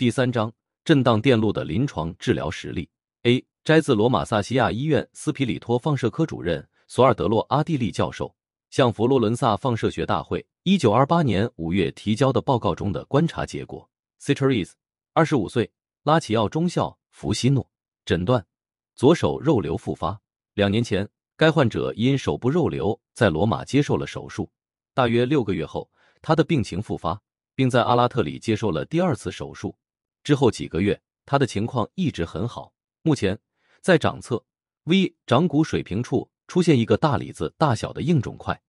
第三章，震荡电路的临床治疗实例。A 摘自罗马萨西亚医院斯皮里托放射科主任索尔德洛阿蒂利教授向佛罗伦萨放射学大会一九二八年五月提交的报告中的观察结果。c i t r u s 二十五岁，拉齐奥中校，弗西诺，诊断左手肉瘤复发。两年前，该患者因手部肉瘤在罗马接受了手术，大约六个月后，他的病情复发，并在阿拉特里接受了第二次手术。之后几个月，他的情况一直很好。目前，在掌侧 V 掌骨水平处出现一个大李子大小的硬肿块，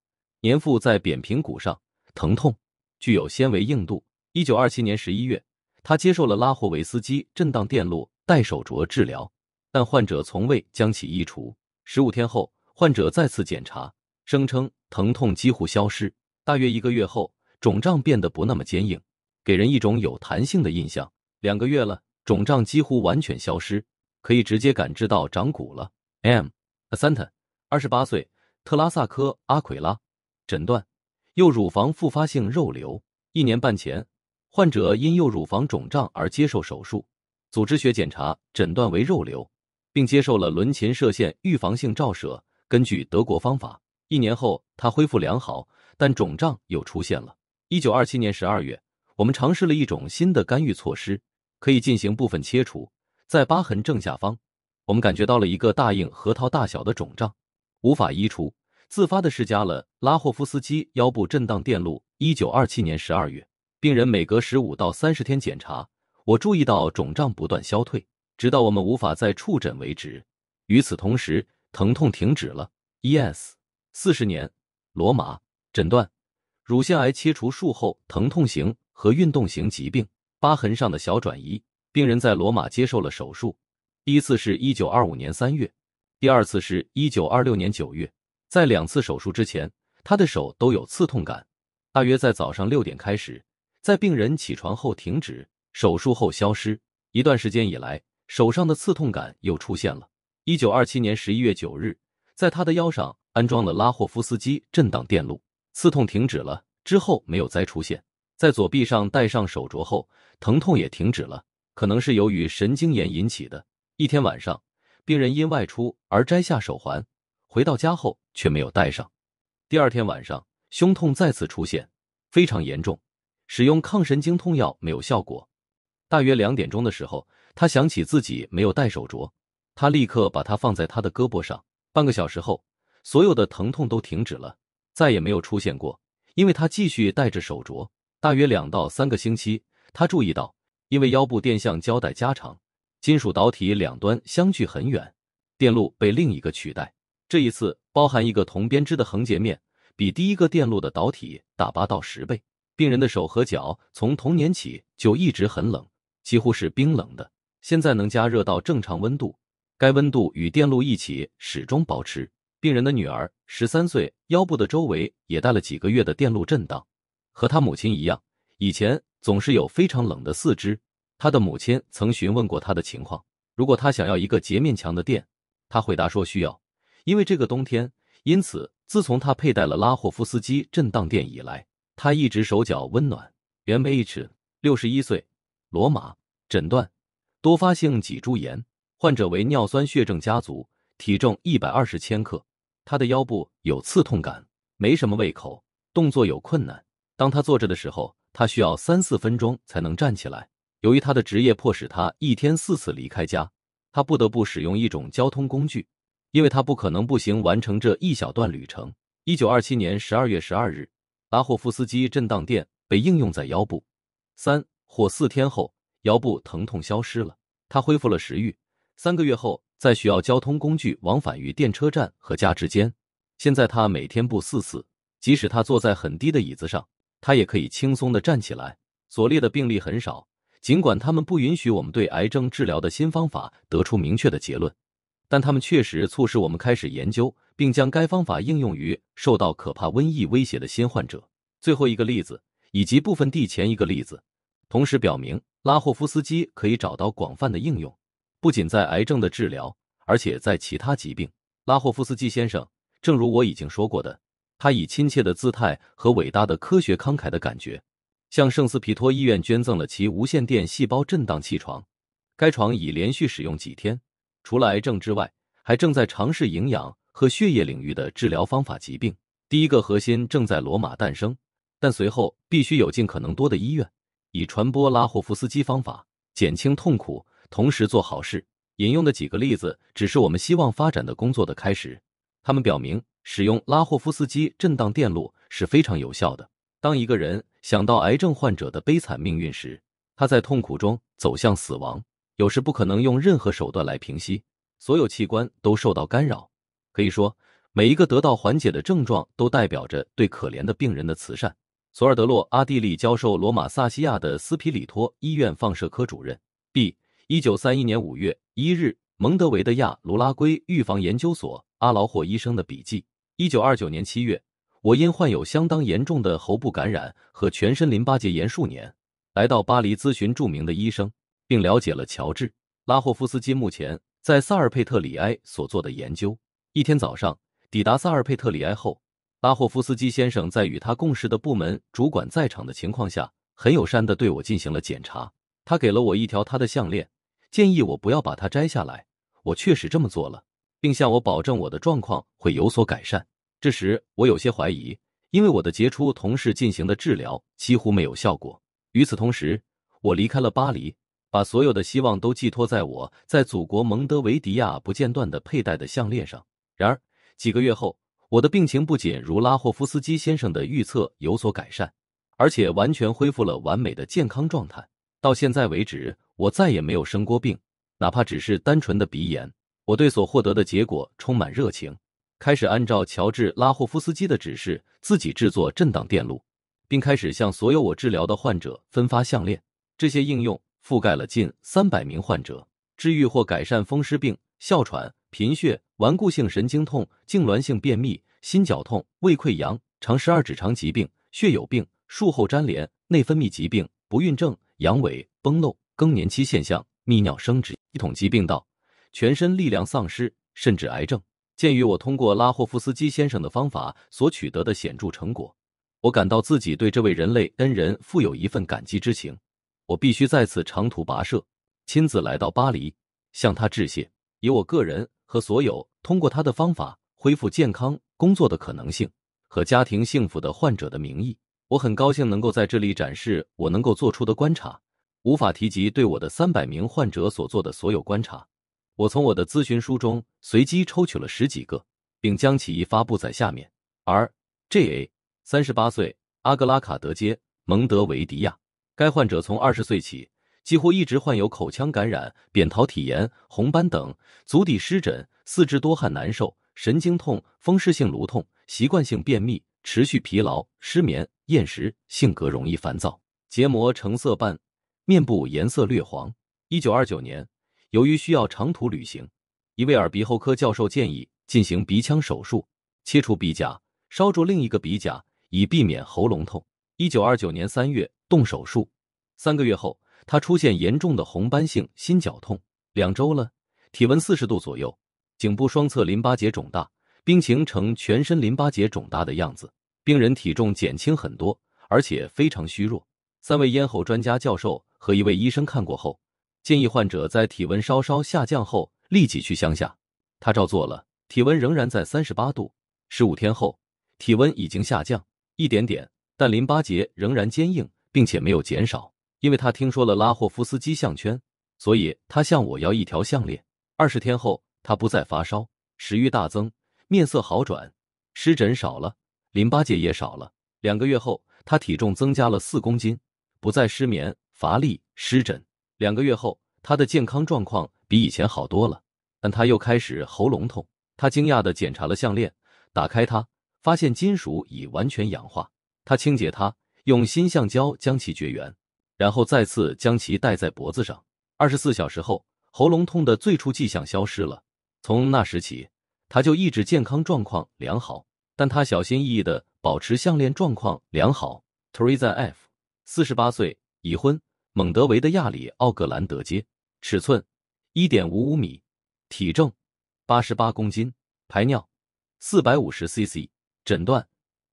粘附在扁平骨上，疼痛，具有纤维硬度。一九二七年十一月，他接受了拉霍维斯基震荡电路戴手镯治疗，但患者从未将其移除。十五天后，患者再次检查，声称疼痛几乎消失。大约一个月后，肿胀变得不那么坚硬，给人一种有弹性的印象。两个月了，肿胀几乎完全消失，可以直接感知到长骨了。M a s a n t 二十八岁，特拉萨科阿奎拉，诊断右乳房复发性肉瘤。一年半前，患者因右乳房肿胀而接受手术，组织学检查诊断为肉瘤，并接受了伦琴射线预防性照射。根据德国方法，一年后他恢复良好，但肿胀又出现了。一九二七年十二月，我们尝试了一种新的干预措施。可以进行部分切除，在疤痕正下方，我们感觉到了一个大硬核桃大小的肿胀，无法移除。自发的施加了拉霍夫斯基腰部震荡电路。一九二七年十二月，病人每隔十五到三十天检查，我注意到肿胀不断消退，直到我们无法再触诊为止。与此同时，疼痛停止了。Yes，四十年，罗马诊断，乳腺癌切除术后疼痛型和运动型疾病。疤痕上的小转移，病人在罗马接受了手术，第一次是一九二五年三月，第二次是一九二六年九月。在两次手术之前，他的手都有刺痛感，大约在早上六点开始，在病人起床后停止，手术后消失。一段时间以来，手上的刺痛感又出现了。一九二七年十一月九日，在他的腰上安装了拉霍夫斯基震荡电路，刺痛停止了，之后没有再出现。在左臂上戴上手镯后，疼痛也停止了，可能是由于神经炎引起的。一天晚上，病人因外出而摘下手环，回到家后却没有戴上。第二天晚上，胸痛再次出现，非常严重，使用抗神经痛药没有效果。大约两点钟的时候，他想起自己没有戴手镯，他立刻把它放在他的胳膊上。半个小时后，所有的疼痛都停止了，再也没有出现过，因为他继续戴着手镯。大约两到三个星期，他注意到，因为腰部电向胶带加长，金属导体两端相距很远，电路被另一个取代。这一次包含一个铜编织的横截面，比第一个电路的导体大八到十倍。病人的手和脚从童年起就一直很冷，几乎是冰冷的。现在能加热到正常温度，该温度与电路一起始终保持。病人的女儿十三岁，腰部的周围也带了几个月的电路震荡。和他母亲一样，以前总是有非常冷的四肢。他的母亲曾询问过他的情况。如果他想要一个截面墙的垫，他回答说需要，因为这个冬天。因此，自从他佩戴了拉霍夫斯基震荡垫以来，他一直手脚温暖。原 M H，六十一岁，罗马，诊断，多发性脊柱炎。患者为尿酸血症家族，体重一百二十千克。他的腰部有刺痛感，没什么胃口，动作有困难。当他坐着的时候，他需要三四分钟才能站起来。由于他的职业迫使他一天四次离开家，他不得不使用一种交通工具，因为他不可能步行完成这一小段旅程。一九二七年十二月十二日，拉霍夫斯基震荡垫被应用在腰部，三或四天后，腰部疼痛消失了。他恢复了食欲。三个月后，再需要交通工具往返于电车站和家之间。现在他每天步四次，即使他坐在很低的椅子上。他也可以轻松的站起来。所列的病例很少，尽管他们不允许我们对癌症治疗的新方法得出明确的结论，但他们确实促使我们开始研究，并将该方法应用于受到可怕瘟疫威胁的新患者。最后一个例子以及部分地前一个例子，同时表明拉霍夫斯基可以找到广泛的应用，不仅在癌症的治疗，而且在其他疾病。拉霍夫斯基先生，正如我已经说过的。他以亲切的姿态和伟大的科学慷慨的感觉，向圣斯皮托医院捐赠了其无线电细胞震荡器床。该床已连续使用几天，除了癌症之外，还正在尝试营养和血液领域的治疗方法。疾病第一个核心正在罗马诞生，但随后必须有尽可能多的医院以传播拉霍夫斯基方法，减轻痛苦，同时做好事。引用的几个例子只是我们希望发展的工作的开始。他们表明。使用拉霍夫斯基震荡电路是非常有效的。当一个人想到癌症患者的悲惨命运时，他在痛苦中走向死亡，有时不可能用任何手段来平息。所有器官都受到干扰，可以说每一个得到缓解的症状都代表着对可怜的病人的慈善。索尔德洛阿蒂利教授，罗马萨西亚的斯皮里托医院放射科主任。B 一九三一年五月一日，蒙德维的亚卢拉圭预防研究所阿劳霍医生的笔记。一九二九年七月，我因患有相当严重的喉部感染和全身淋巴结炎数年，来到巴黎咨询著名的医生，并了解了乔治·拉霍夫斯基目前在萨尔佩特里埃所做的研究。一天早上抵达萨尔佩特里埃后，拉霍夫斯基先生在与他共事的部门主管在场的情况下，很友善的对我进行了检查。他给了我一条他的项链，建议我不要把它摘下来。我确实这么做了，并向我保证我的状况会有所改善。这时，我有些怀疑，因为我的杰出同事进行的治疗几乎没有效果。与此同时，我离开了巴黎，把所有的希望都寄托在我在祖国蒙德维迪亚不间断的佩戴的项链上。然而，几个月后，我的病情不仅如拉霍夫斯基先生的预测有所改善，而且完全恢复了完美的健康状态。到现在为止，我再也没有生过病，哪怕只是单纯的鼻炎。我对所获得的结果充满热情。开始按照乔治·拉霍夫斯基的指示，自己制作震荡电路，并开始向所有我治疗的患者分发项链。这些应用覆盖了近三百名患者，治愈或改善风湿病、哮喘、贫血、顽固性神经痛、痉挛性便秘、心绞痛、胃溃疡、肠十二指肠疾病、血友病、术后粘连、内分泌疾病、不孕症、阳痿、崩漏、更年期现象、泌尿生殖系统疾病、到全身力量丧失，甚至癌症。鉴于我通过拉霍夫斯基先生的方法所取得的显著成果，我感到自己对这位人类恩人富有一份感激之情。我必须再次长途跋涉，亲自来到巴黎，向他致谢，以我个人和所有通过他的方法恢复健康、工作的可能性和家庭幸福的患者的名义。我很高兴能够在这里展示我能够做出的观察，无法提及对我的三百名患者所做的所有观察。我从我的咨询书中随机抽取了十几个，并将其发布在下面。R J A，三十八岁，阿格拉卡德街，蒙德维迪亚。该患者从二十岁起几乎一直患有口腔感染、扁桃体炎、红斑等，足底湿疹，四肢多汗、难受，神经痛、风湿性颅痛，习惯性便秘，持续疲劳、失眠、厌食，性格容易烦躁，结膜橙色斑，面部颜色略黄。一九二九年。由于需要长途旅行，一位耳鼻喉科教授建议进行鼻腔手术，切除鼻甲，烧灼另一个鼻甲，以避免喉咙痛。一九二九年三月动手术，三个月后他出现严重的红斑性心绞痛，两周了，体温四十度左右，颈部双侧淋巴结肿大，病情呈全身淋巴结肿大的样子。病人体重减轻很多，而且非常虚弱。三位咽喉专家教授和一位医生看过后。建议患者在体温稍稍下降后立即去乡下。他照做了，体温仍然在三十八度。十五天后，体温已经下降一点点，但淋巴结仍然坚硬，并且没有减少。因为他听说了拉霍夫斯基项圈，所以他向我要一条项链。二十天后，他不再发烧，食欲大增，面色好转，湿疹少了，淋巴结也少了。两个月后，他体重增加了四公斤，不再失眠、乏力、湿疹。两个月后，他的健康状况比以前好多了，但他又开始喉咙痛。他惊讶的检查了项链，打开它，发现金属已完全氧化。他清洁它，用新橡胶将其绝缘，然后再次将其戴在脖子上。二十四小时后，喉咙痛的最初迹象消失了。从那时起，他就一直健康状况良好，但他小心翼翼的保持项链状况良好。Teresa F，四十八岁，已婚。蒙德维的亚里奥格兰德街，尺寸一点五五米，体重八十八公斤，排尿四百五十 cc，诊断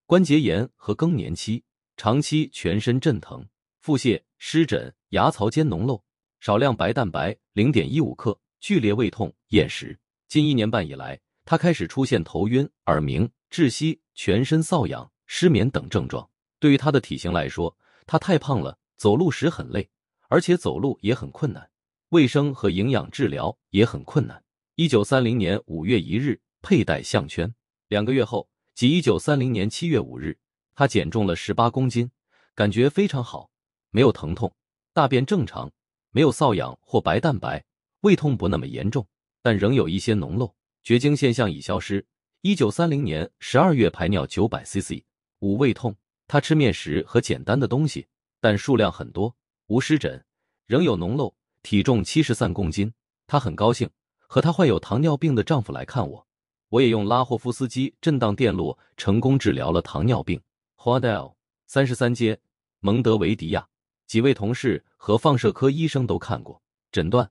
关节炎和更年期，长期全身阵疼、腹泻、湿疹、牙槽间脓漏，少量白蛋白零点一五克，剧烈胃痛、厌食。近一年半以来，他开始出现头晕、耳鸣、窒息、全身瘙痒、失眠等症状。对于他的体型来说，他太胖了。走路时很累，而且走路也很困难，卫生和营养治疗也很困难。一九三零年五月一日佩戴项圈，两个月后即一九三零年七月五日，他减重了十八公斤，感觉非常好，没有疼痛，大便正常，没有瘙痒或白蛋白，胃痛不那么严重，但仍有一些脓漏，绝经现象已消失。一九三零年十二月排尿九百 cc，无胃痛，他吃面食和简单的东西。但数量很多，无湿疹，仍有脓漏，体重七十三公斤。她很高兴和她患有糖尿病的丈夫来看我。我也用拉霍夫斯基震荡电路成功治疗了糖尿病。Hodel，三十三街，蒙德维迪亚。几位同事和放射科医生都看过诊断：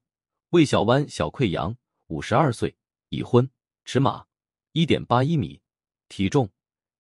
胃小弯小溃疡。五十二岁，已婚，尺码一点八一米，体重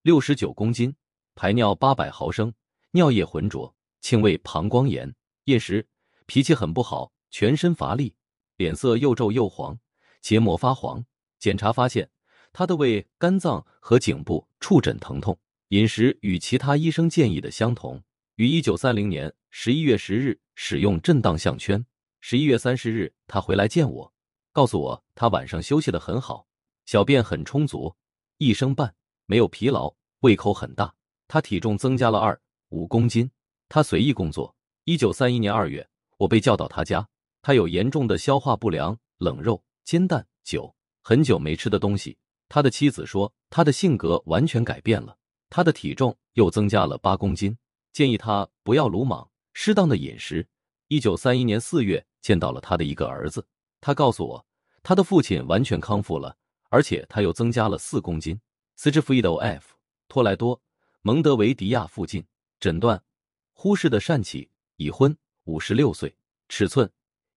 六十九公斤，排尿八百毫升，尿液浑浊。轻微膀胱炎，夜时脾气很不好，全身乏力，脸色又皱又黄，结膜发黄。检查发现他的胃、肝脏和颈部触诊疼痛。饮食与其他医生建议的相同。于一九三零年十一月十日使用震荡项圈。十一月三十日，他回来见我，告诉我他晚上休息的很好，小便很充足，一升半，没有疲劳，胃口很大。他体重增加了二五公斤。他随意工作。一九三一年二月，我被叫到他家。他有严重的消化不良，冷肉、煎蛋、酒，很久没吃的东西。他的妻子说，他的性格完全改变了，他的体重又增加了八公斤。建议他不要鲁莽，适当的饮食。一九三一年四月，见到了他的一个儿子。他告诉我，他的父亲完全康复了，而且他又增加了四公斤。S. F. 托莱多，蒙德维迪亚附近诊断。呼市的善启，已婚，五十六岁，尺寸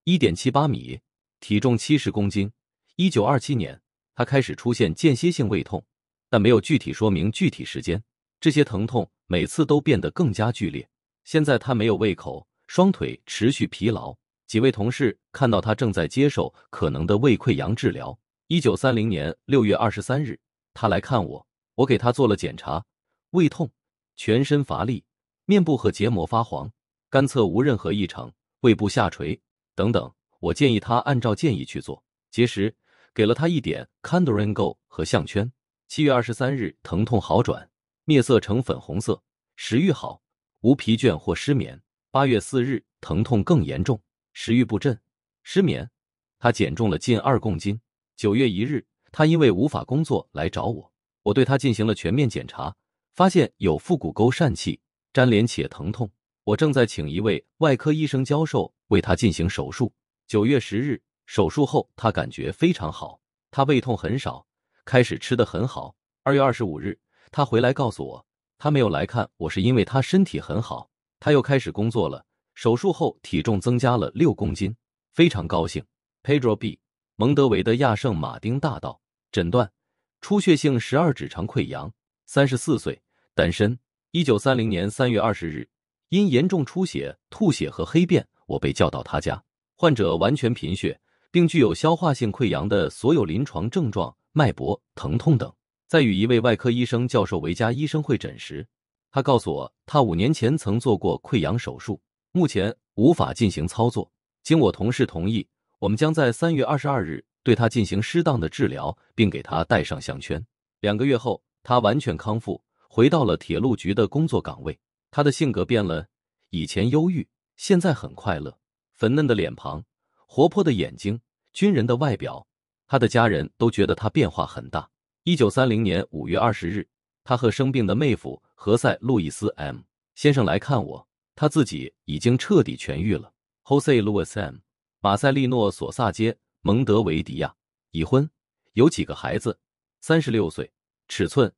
一点七八米，体重七十公斤。一九二七年，他开始出现间歇性胃痛，但没有具体说明具体时间。这些疼痛每次都变得更加剧烈。现在他没有胃口，双腿持续疲劳。几位同事看到他正在接受可能的胃溃疡治疗。一九三零年六月二十三日，他来看我，我给他做了检查，胃痛，全身乏力。面部和结膜发黄，肝侧无任何异常，胃部下垂等等。我建议他按照建议去做结石，给了他一点 c a n d o r e n g o 和项圈。七月二十三日，疼痛好转，面色呈粉红色，食欲好，无疲倦或失眠。八月四日，疼痛更严重，食欲不振，失眠。他减重了近二公斤。九月一日，他因为无法工作来找我，我对他进行了全面检查，发现有腹股沟疝气。粘连且疼痛，我正在请一位外科医生教授为他进行手术。九月十日手术后，他感觉非常好，他胃痛很少，开始吃的很好。二月二十五日，他回来告诉我，他没有来看我是因为他身体很好，他又开始工作了。手术后体重增加了六公斤，非常高兴。Pedro B，蒙德维的亚圣马丁大道，诊断：出血性十二指肠溃疡，三十四岁，单身。一九三零年三月二十日，因严重出血、吐血和黑便，我被叫到他家。患者完全贫血，并具有消化性溃疡的所有临床症状、脉搏、疼痛等。在与一位外科医生教授维加医生会诊时，他告诉我，他五年前曾做过溃疡手术，目前无法进行操作。经我同事同意，我们将在三月二十二日对他进行适当的治疗，并给他戴上项圈。两个月后，他完全康复。回到了铁路局的工作岗位，他的性格变了，以前忧郁，现在很快乐。粉嫩的脸庞，活泼的眼睛，军人的外表，他的家人都觉得他变化很大。一九三零年五月二十日，他和生病的妹夫何塞·路易斯 ·M 先生来看我，他自己已经彻底痊愈了。Jose Luis M，马塞利诺·索萨街，蒙德维迪亚，已婚，有几个孩子，三十六岁，尺寸。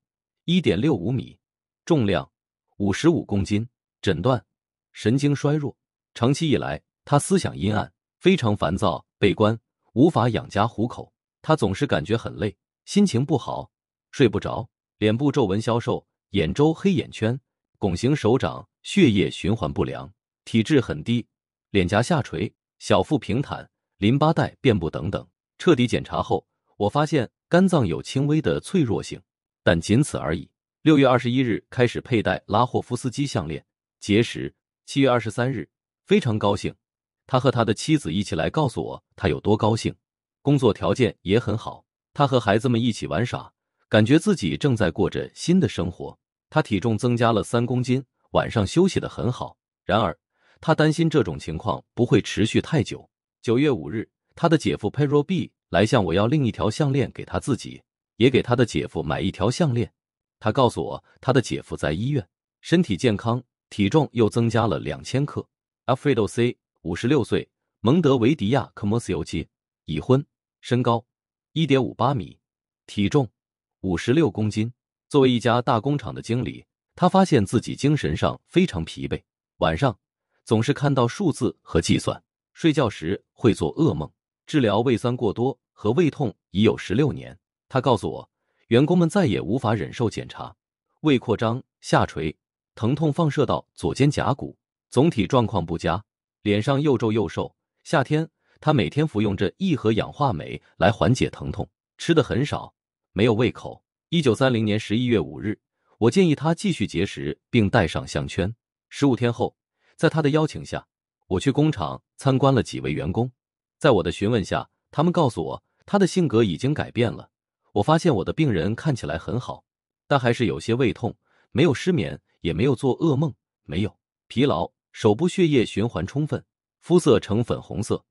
一点六五米，重量五十五公斤。诊断：神经衰弱。长期以来，他思想阴暗，非常烦躁，悲观，无法养家糊口。他总是感觉很累，心情不好，睡不着，脸部皱纹消瘦，眼周黑眼圈，拱形手掌，血液循环不良，体质很低，脸颊下垂，小腹平坦，淋巴带遍布等等。彻底检查后，我发现肝脏有轻微的脆弱性。但仅此而已。六月二十一日开始佩戴拉霍夫斯基项链，结识。七月二十三日，非常高兴，他和他的妻子一起来告诉我他有多高兴。工作条件也很好，他和孩子们一起玩耍，感觉自己正在过着新的生活。他体重增加了三公斤，晚上休息的很好。然而，他担心这种情况不会持续太久。九月五日，他的姐夫 p e r r o B 来向我要另一条项链给他自己。也给他的姐夫买一条项链。他告诉我，他的姐夫在医院，身体健康，体重又增加了两千克。阿费斗 C，五十六岁，蒙德维迪亚科莫斯尤街，已婚，身高一点五八米，体重五十六公斤。作为一家大工厂的经理，他发现自己精神上非常疲惫，晚上总是看到数字和计算，睡觉时会做噩梦。治疗胃酸过多和胃痛已有十六年。他告诉我，员工们再也无法忍受检查，胃扩张、下垂、疼痛放射到左肩胛骨，总体状况不佳，脸上又皱又瘦。夏天，他每天服用着一盒氧化镁来缓解疼痛，吃的很少，没有胃口。一九三零年十一月五日，我建议他继续节食并戴上项圈。十五天后，在他的邀请下，我去工厂参观了几位员工。在我的询问下，他们告诉我，他的性格已经改变了。我发现我的病人看起来很好，但还是有些胃痛，没有失眠，也没有做噩梦，没有疲劳，手部血液循环充分，肤色呈粉红色，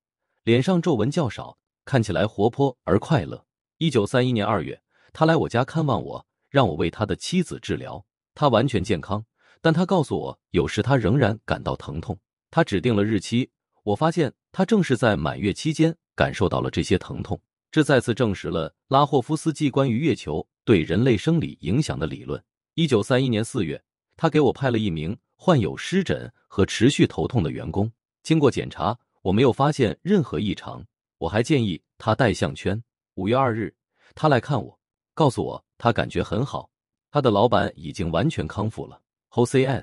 脸上皱纹较少，看起来活泼而快乐。一九三一年二月，他来我家看望我，让我为他的妻子治疗。他完全健康，但他告诉我，有时他仍然感到疼痛。他指定了日期，我发现他正是在满月期间感受到了这些疼痛。这再次证实了拉霍夫斯基关于月球对人类生理影响的理论。一九三一年四月，他给我派了一名患有湿疹和持续头痛的员工。经过检查，我没有发现任何异常。我还建议他戴项圈。五月二日，他来看我，告诉我他感觉很好，他的老板已经完全康复了。HOS，e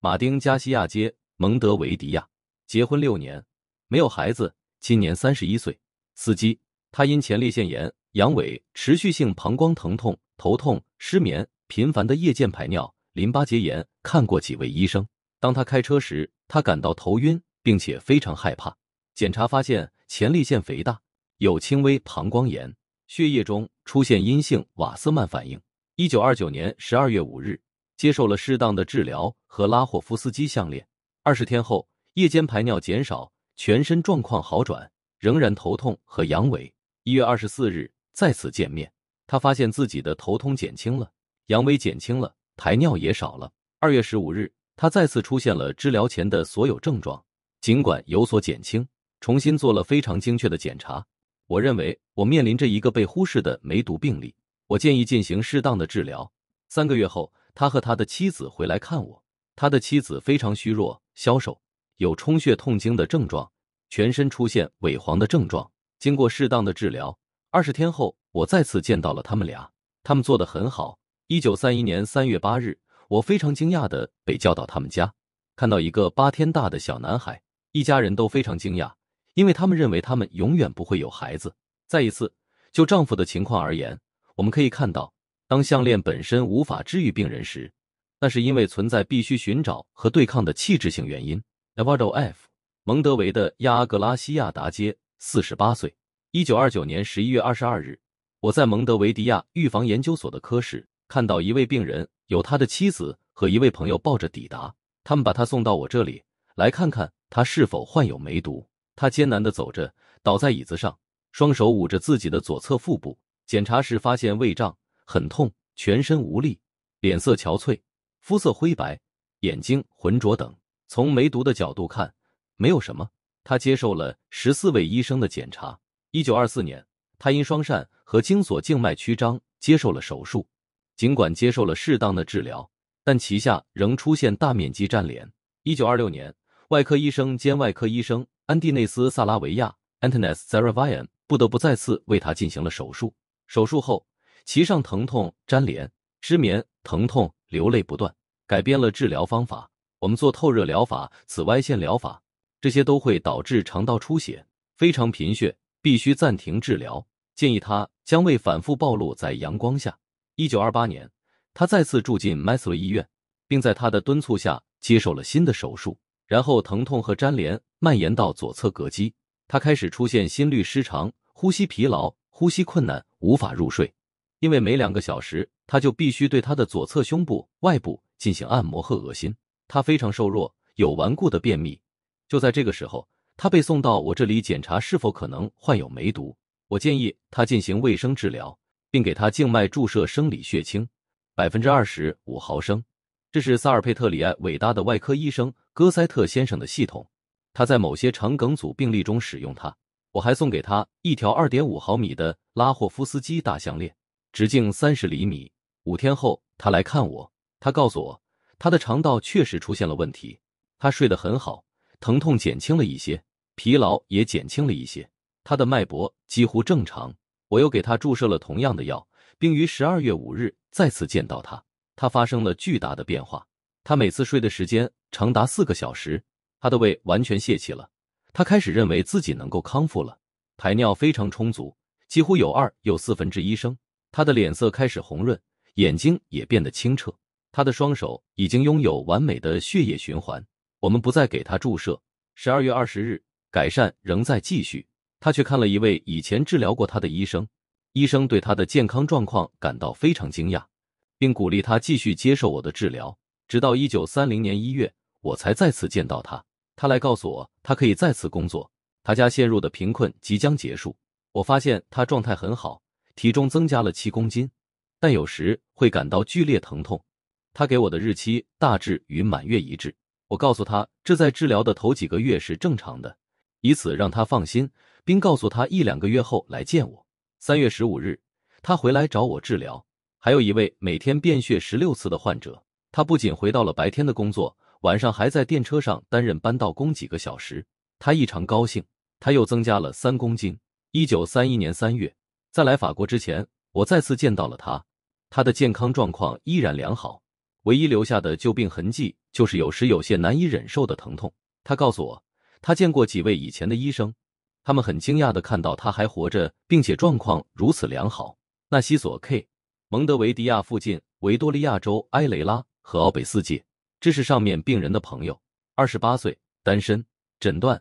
马丁加西亚街，蒙德维迪亚，结婚六年，没有孩子，今年三十一岁，司机。他因前列腺炎、阳痿、持续性膀胱疼痛、头痛、失眠、频繁的夜间排尿、淋巴结炎，看过几位医生。当他开车时，他感到头晕，并且非常害怕。检查发现前列腺肥大，有轻微膀胱炎，血液中出现阴性瓦斯曼反应。一九二九年十二月五日，接受了适当的治疗和拉霍夫斯基项链。二十天后，夜间排尿减少，全身状况好转，仍然头痛和阳痿。一月二十四日再次见面，他发现自己的头痛减轻了，阳痿减轻了，排尿也少了。二月十五日，他再次出现了治疗前的所有症状，尽管有所减轻，重新做了非常精确的检查。我认为我面临着一个被忽视的梅毒病例，我建议进行适当的治疗。三个月后，他和他的妻子回来看我，他的妻子非常虚弱、消瘦，有充血痛经的症状，全身出现萎黄的症状。经过适当的治疗，二十天后，我再次见到了他们俩。他们做的很好。一九三一年三月八日，我非常惊讶的被叫到他们家，看到一个八天大的小男孩。一家人都非常惊讶，因为他们认为他们永远不会有孩子。再一次，就丈夫的情况而言，我们可以看到，当项链本身无法治愈病人时，那是因为存在必须寻找和对抗的器质性原因。e v a r d o F. 蒙德维的亚格拉西亚达街。四十八岁，一九二九年十一月二十二日，我在蒙德维迪亚预防研究所的科室看到一位病人，有他的妻子和一位朋友抱着抵达，他们把他送到我这里来看看他是否患有梅毒。他艰难的走着，倒在椅子上，双手捂着自己的左侧腹部。检查时发现胃胀，很痛，全身无力，脸色憔悴，肤色灰白，眼睛浑浊等。从梅毒的角度看，没有什么。他接受了十四位医生的检查。一九二四年，他因双疝和精索静脉曲张接受了手术。尽管接受了适当的治疗，但其下仍出现大面积粘连。一九二六年，外科医生兼外科医生安蒂内斯·萨拉维亚 （Antonis Saravian） 不得不再次为他进行了手术。手术后，其上疼痛、粘连、失眠、疼痛、流泪不断。改变了治疗方法，我们做透热疗法、紫外线疗法。这些都会导致肠道出血，非常贫血，必须暂停治疗。建议他将胃反复暴露在阳光下。一九二八年，他再次住进 m 斯 s 医院，并在他的敦促下接受了新的手术。然后，疼痛和粘连蔓延到左侧膈肌，他开始出现心律失常、呼吸疲劳、呼吸困难、无法入睡。因为每两个小时，他就必须对他的左侧胸部外部进行按摩和恶心。他非常瘦弱，有顽固的便秘。就在这个时候，他被送到我这里检查是否可能患有梅毒。我建议他进行卫生治疗，并给他静脉注射生理血清，百分之二十五毫升。这是萨尔佩特里埃伟大的外科医生戈塞特先生的系统，他在某些肠梗阻病例中使用它。我还送给他一条二点五毫米的拉霍夫斯基大项链，直径三十厘米。五天后，他来看我。他告诉我，他的肠道确实出现了问题。他睡得很好。疼痛减轻了一些，疲劳也减轻了一些。他的脉搏几乎正常。我又给他注射了同样的药，并于十二月五日再次见到他。他发生了巨大的变化。他每次睡的时间长达四个小时。他的胃完全泄气了。他开始认为自己能够康复了。排尿非常充足，几乎有二有四分之一升。他的脸色开始红润，眼睛也变得清澈。他的双手已经拥有完美的血液循环。我们不再给他注射。十二月二十日，改善仍在继续。他去看了一位以前治疗过他的医生，医生对他的健康状况感到非常惊讶，并鼓励他继续接受我的治疗。直到一九三零年一月，我才再次见到他。他来告诉我，他可以再次工作，他家陷入的贫困即将结束。我发现他状态很好，体重增加了七公斤，但有时会感到剧烈疼痛。他给我的日期大致与满月一致。我告诉他，这在治疗的头几个月是正常的，以此让他放心，并告诉他一两个月后来见我。三月十五日，他回来找我治疗。还有一位每天便血十六次的患者，他不仅回到了白天的工作，晚上还在电车上担任扳道工几个小时。他异常高兴，他又增加了三公斤。一九三一年三月，在来法国之前，我再次见到了他，他的健康状况依然良好。唯一留下的旧病痕迹，就是有时有些难以忍受的疼痛。他告诉我，他见过几位以前的医生，他们很惊讶的看到他还活着，并且状况如此良好。纳西索 ·K，蒙德维迪亚附近维多利亚州埃雷拉和奥北四界，这是上面病人的朋友，二十八岁，单身，诊断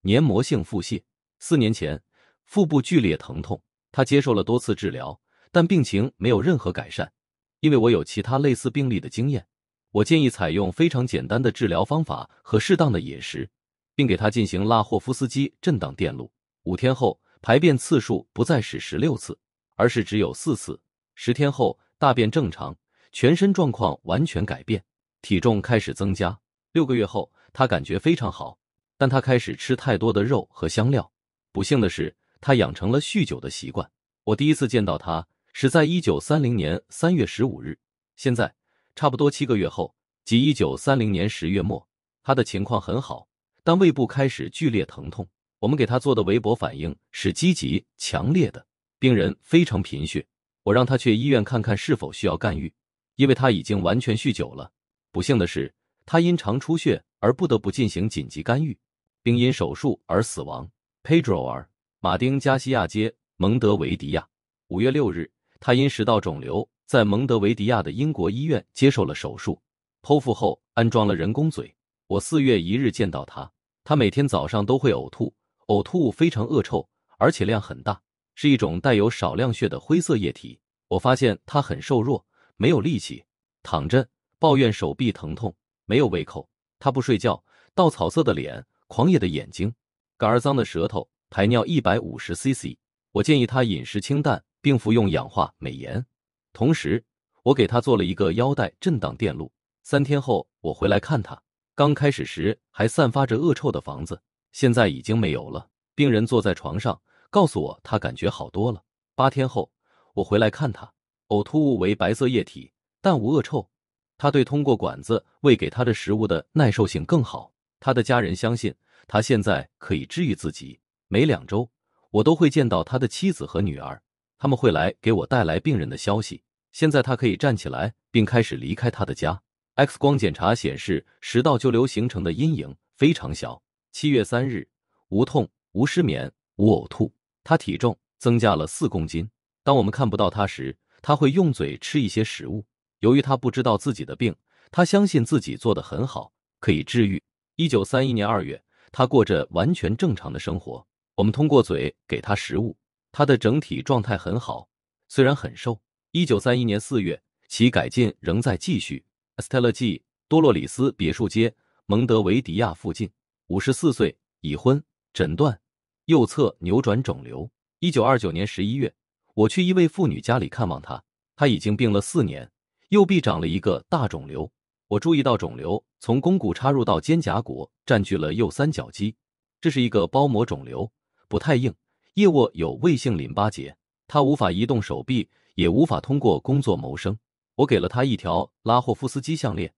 黏膜性腹泻，四年前腹部剧烈疼痛，他接受了多次治疗，但病情没有任何改善。因为我有其他类似病例的经验，我建议采用非常简单的治疗方法和适当的饮食，并给他进行拉霍夫斯基震荡电路。五天后，排便次数不再是十六次，而是只有四次。十天后，大便正常，全身状况完全改变，体重开始增加。六个月后，他感觉非常好，但他开始吃太多的肉和香料。不幸的是，他养成了酗酒的习惯。我第一次见到他。是在一九三零年三月十五日。现在差不多七个月后，即一九三零年十月末，他的情况很好，但胃部开始剧烈疼痛。我们给他做的围脖反应是积极强烈的，病人非常贫血。我让他去医院看看是否需要干预，因为他已经完全酗酒了。不幸的是，他因肠出血而不得不进行紧急干预，并因手术而死亡。Pedro 马丁加西亚街蒙德维迪亚，五月六日。他因食道肿瘤，在蒙德维迪亚的英国医院接受了手术，剖腹后安装了人工嘴。我四月一日见到他，他每天早上都会呕吐，呕吐非常恶臭，而且量很大，是一种带有少量血的灰色液体。我发现他很瘦弱，没有力气，躺着抱怨手臂疼痛，没有胃口。他不睡觉，稻草色的脸，狂野的眼睛，嘎儿脏的舌头，排尿一百五十 c c。我建议他饮食清淡。并服用氧化镁盐。同时，我给他做了一个腰带震荡电路。三天后，我回来看他。刚开始时还散发着恶臭的房子，现在已经没有了。病人坐在床上，告诉我他感觉好多了。八天后，我回来看他，呕吐物为白色液体，但无恶臭。他对通过管子喂给他的食物的耐受性更好。他的家人相信他现在可以治愈自己。每两周，我都会见到他的妻子和女儿。他们会来给我带来病人的消息。现在他可以站起来，并开始离开他的家。X 光检查显示食道就瘤形成的阴影非常小。七月三日，无痛、无失眠、无呕吐，他体重增加了四公斤。当我们看不到他时，他会用嘴吃一些食物。由于他不知道自己的病，他相信自己做的很好，可以治愈。一九三一年二月，他过着完全正常的生活。我们通过嘴给他食物。他的整体状态很好，虽然很瘦。一九三一年四月，其改进仍在继续。Estelle G. 多洛里斯别墅街，蒙德维迪亚附近，五十四岁，已婚。诊断：右侧扭转肿瘤。一九二九年十一月，我去一位妇女家里看望她，她已经病了四年，右臂长了一个大肿瘤。我注意到肿瘤从肱骨插入到肩胛骨，占据了右三角肌。这是一个包膜肿瘤，不太硬。腋窝有胃性淋巴结，他无法移动手臂，也无法通过工作谋生。我给了他一条拉霍夫斯基项链。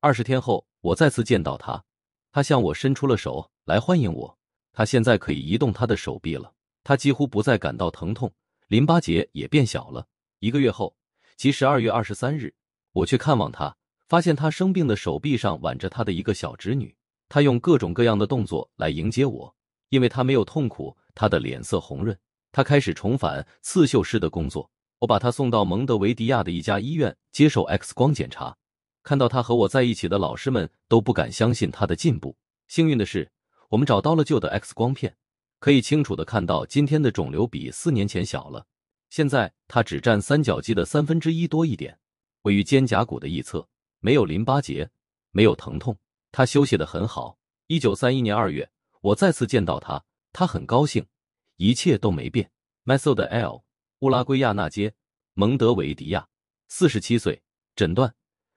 二十天后，我再次见到他，他向我伸出了手来欢迎我。他现在可以移动他的手臂了，他几乎不再感到疼痛，淋巴结也变小了。一个月后，即十二月二十三日，我去看望他，发现他生病的手臂上挽着他的一个小侄女。他用各种各样的动作来迎接我，因为他没有痛苦。他的脸色红润，他开始重返刺绣师的工作。我把他送到蒙德维迪亚的一家医院接受 X 光检查，看到他和我在一起的老师们都不敢相信他的进步。幸运的是，我们找到了旧的 X 光片，可以清楚的看到今天的肿瘤比四年前小了。现在它只占三角肌的三分之一多一点，位于肩胛骨的一侧，没有淋巴结，没有疼痛。他休息的很好。一九三一年二月，我再次见到他。他很高兴，一切都没变。m e s o 的 d L，乌拉圭亚纳街，蒙德维迪亚，四十七岁。诊断：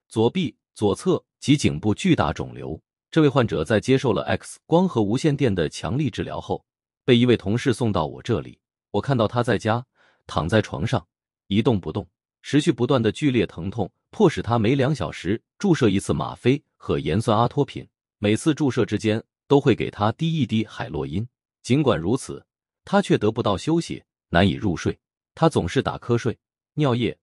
左臂、左侧及颈部巨大肿瘤。这位患者在接受了 X 光和无线电的强力治疗后，被一位同事送到我这里。我看到他在家躺在床上，一动不动。持续不断的剧烈疼痛迫使他每两小时注射一次吗啡和盐酸阿托品，每次注射之间都会给他滴一滴海洛因。尽管如此，他却得不到休息，难以入睡。他总是打瞌睡，尿液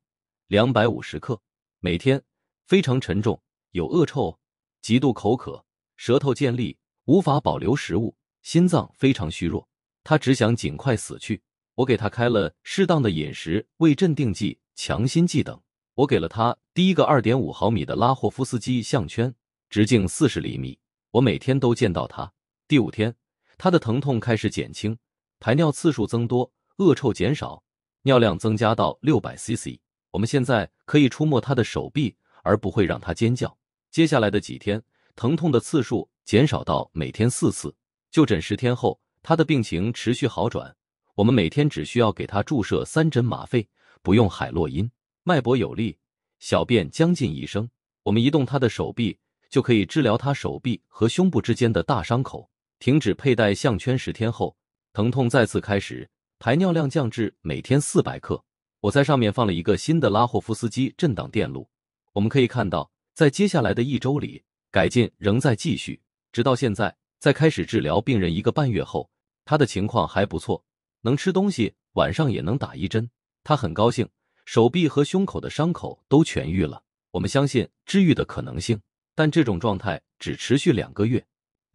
两百五十克每天，非常沉重，有恶臭，极度口渴，舌头尖力，无法保留食物，心脏非常虚弱。他只想尽快死去。我给他开了适当的饮食、胃镇定剂、强心剂等。我给了他第一个二点五毫米的拉霍夫斯基项圈，直径四十厘米。我每天都见到他。第五天。他的疼痛开始减轻，排尿次数增多，恶臭减少，尿量增加到六百 cc。我们现在可以触摸他的手臂，而不会让他尖叫。接下来的几天，疼痛的次数减少到每天四次。就诊十天后，他的病情持续好转。我们每天只需要给他注射三针吗啡，不用海洛因。脉搏有力，小便将近一升。我们移动他的手臂，就可以治疗他手臂和胸部之间的大伤口。停止佩戴项圈十天后，疼痛再次开始，排尿量降至每天四百克。我在上面放了一个新的拉霍夫斯基震荡电路。我们可以看到，在接下来的一周里，改进仍在继续。直到现在，在开始治疗病人一个半月后，他的情况还不错，能吃东西，晚上也能打一针。他很高兴，手臂和胸口的伤口都痊愈了。我们相信治愈的可能性，但这种状态只持续两个月。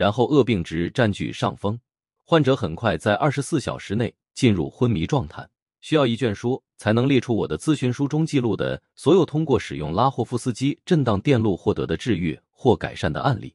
然后恶病值占据上风，患者很快在二十四小时内进入昏迷状态。需要一卷书才能列出我的咨询书中记录的所有通过使用拉霍夫斯基振荡电路获得的治愈或改善的案例。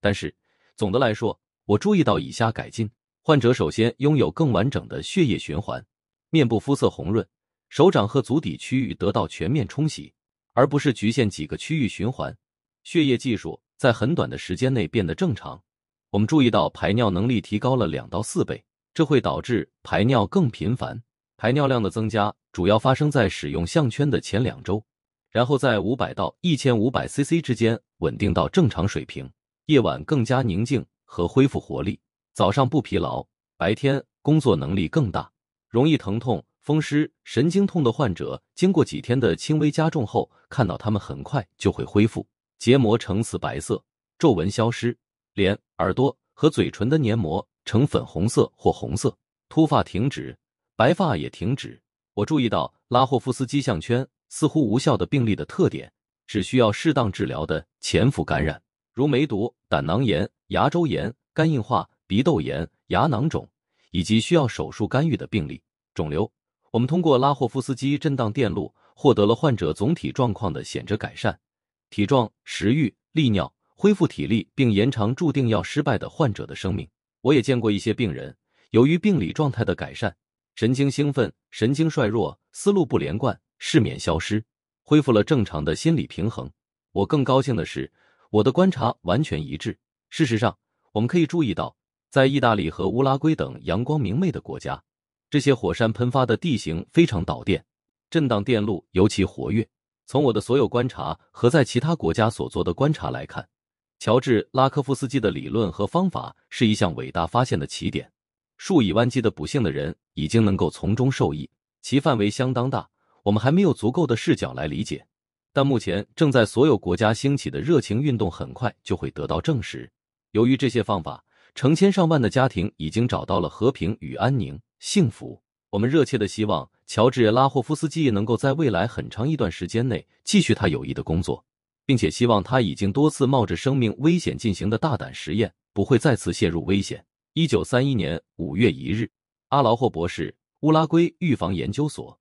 但是，总的来说，我注意到以下改进：患者首先拥有更完整的血液循环，面部肤色红润，手掌和足底区域得到全面冲洗，而不是局限几个区域循环。血液技术在很短的时间内变得正常。我们注意到排尿能力提高了两到四倍，这会导致排尿更频繁。排尿量的增加主要发生在使用项圈的前两周，然后在五百到一千五百 cc 之间稳定到正常水平。夜晚更加宁静和恢复活力，早上不疲劳，白天工作能力更大。容易疼痛、风湿、神经痛的患者，经过几天的轻微加重后，看到他们很快就会恢复。结膜呈死白色，皱纹消失。连耳朵和嘴唇的黏膜呈粉红色或红色，秃发停止，白发也停止。我注意到拉霍夫斯基项圈似乎无效的病例的特点是需要适当治疗的潜伏感染，如梅毒、胆囊炎、牙周炎、肝硬化、鼻窦炎、牙囊肿，以及需要手术干预的病例、肿瘤。我们通过拉霍夫斯基震荡电路获得了患者总体状况的显著改善，体状、食欲、利尿。恢复体力并延长注定要失败的患者的生命。我也见过一些病人，由于病理状态的改善，神经兴奋、神经衰弱、思路不连贯、失眠消失，恢复了正常的心理平衡。我更高兴的是，我的观察完全一致。事实上，我们可以注意到，在意大利和乌拉圭等阳光明媚的国家，这些火山喷发的地形非常导电，震荡电路尤其活跃。从我的所有观察和在其他国家所做的观察来看。乔治·拉科夫斯基的理论和方法是一项伟大发现的起点，数以万计的不幸的人已经能够从中受益，其范围相当大。我们还没有足够的视角来理解，但目前正在所有国家兴起的热情运动很快就会得到证实。由于这些方法，成千上万的家庭已经找到了和平与安宁、幸福。我们热切的希望乔治·拉霍夫斯基能够在未来很长一段时间内继续他有益的工作。并且希望他已经多次冒着生命危险进行的大胆实验不会再次陷入危险。一九三一年五月一日，阿劳霍博士，乌拉圭预防研究所。